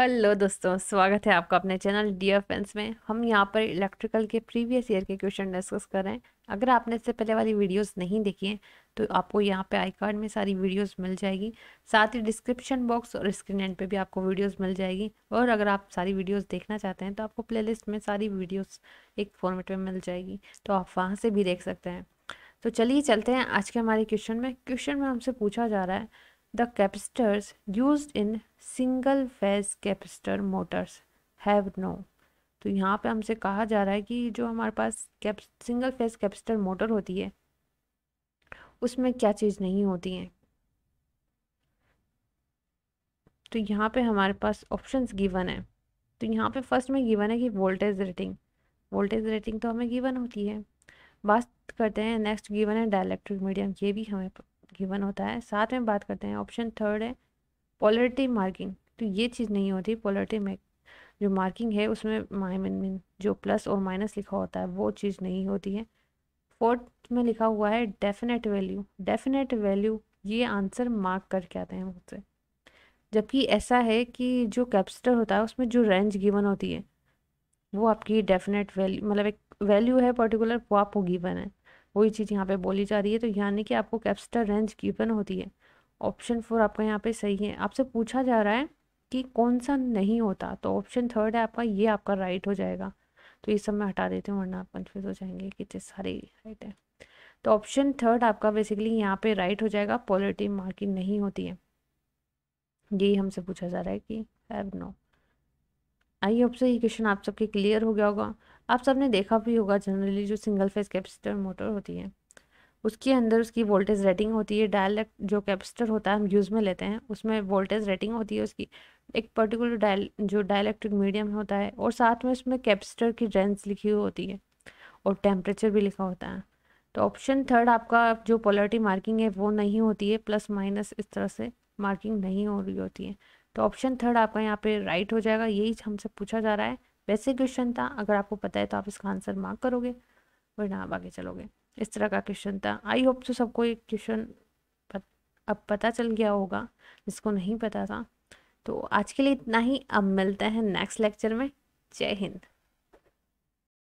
hello दोस्तों स्वागत है आपका अपने चैनल डियर फ्रेंड्स में हम यहाँ पर इलेक्ट्रिकल के प्रीवियस ईयर के क्वेश्चन डिस्कस कर रहे हैं अगर आपने इससे पहले वाली वीडियोस नहीं देखी हैं तो आपको यहाँ पे आई कार्ड में सारी वीडियोस मिल जाएगी साथ ही डिस्क्रिप्शन बॉक्स और स्क्रीन एंड पे भी आपको वीडियोस मिल जाएगी और अगर आप सारी वीडियोस देखना चाहते हैं तो आपको प्ले में सारी वीडियोस एक फॉर्मेट में मिल जाएगी तो आप वहाँ से भी देख सकते हैं तो चलिए चलते हैं आज के हमारे क्वेश्चन में क्वेश्चन में हमसे पूछा जा रहा है The capacitors used in single phase capacitor motors have no तो यहाँ पे हमसे कहा जा रहा है कि जो हमारे पास cap single phase capacitor motor होती है उसमें क्या चीज़ नहीं होती है तो यहाँ पे हमारे पास ऑप्शंस गिवन है तो यहाँ पे फर्स्ट में गिवन है कि वोल्टेज रेटिंग वोल्टेज रेटिंग तो हमें गिवन होती है बात करते हैं नेक्स्ट गिवन है डायलैक्ट्रिक मीडियम ये भी हमें गिवन होता है साथ में बात करते हैं ऑप्शन थर्ड है पोलरिटी मार्किंग तो ये चीज़ नहीं होती पोलरिटी में जो मार्किंग है उसमें माई मीन जो प्लस और माइनस लिखा होता है वो चीज़ नहीं होती है फोर्थ में लिखा हुआ है डेफिनेट वैल्यू डेफिनेट वैल्यू ये आंसर मार्क करके आते हैं मुझसे जबकि ऐसा है कि जो कैप्सिटर होता है उसमें जो रेंज गिवन होती है वो आपकी डेफिनेट वैल्यू मतलब एक वैल्यू है पर्टिकुलर वो आपको गिवन है वही चीज़ यहाँ पे बोली जा रही है तो यानी कि आपको कैपेसिटर रेंज गिवन होती है ऑप्शन फोर आपका यहाँ पे सही है आपसे पूछा जा रहा है कि कौन सा नहीं होता तो ऑप्शन थर्ड है आपका ये आपका राइट हो जाएगा तो ये सब मैं हटा देती हूँ वरना आप कन्फ्यूज़ हो जाएंगे कितने सारे राइट है तो ऑप्शन थर्ड आपका बेसिकली यहाँ पे राइट हो जाएगा पॉलिटिव मार्किंग नहीं होती है यही हमसे पूछा जा रहा है कि हैव नो आई होप से ये क्वेश्चन आप सबके क्लियर हो गया होगा आप सबने देखा भी होगा जनरली जो सिंगल फेज कैपेसिटर मोटर होती है उसके अंदर उसकी वोल्टेज रेटिंग होती है डायल जो कैपेसिटर होता है हम यूज़ में लेते हैं उसमें वोल्टेज रेटिंग होती है उसकी एक पर्टिकुलर डायल जो डायलैक्ट्रिक मीडियम होता है और साथ में उसमें कैपेसिटर की रेंज लिखी हुई होती है और टेम्परेचर भी लिखा होता है तो ऑप्शन थर्ड आपका जो पोलरिटी मार्किंग है वो नहीं होती है प्लस माइनस इस तरह से मार्किंग नहीं हो रही होती है तो ऑप्शन थर्ड आपका यहाँ पे राइट हो जाएगा यही हमसे पूछा जा रहा है वैसे क्वेश्चन था अगर आपको पता है तो आप इसका आंसर मार्क करोगे वरना आप आगे चलोगे इस तरह का क्वेश्चन था आई होप तो सबको ये क्वेश्चन अब पता चल गया होगा जिसको नहीं पता था तो आज के लिए इतना ही अब मिलते हैं नेक्स्ट लेक्चर में जय हिंद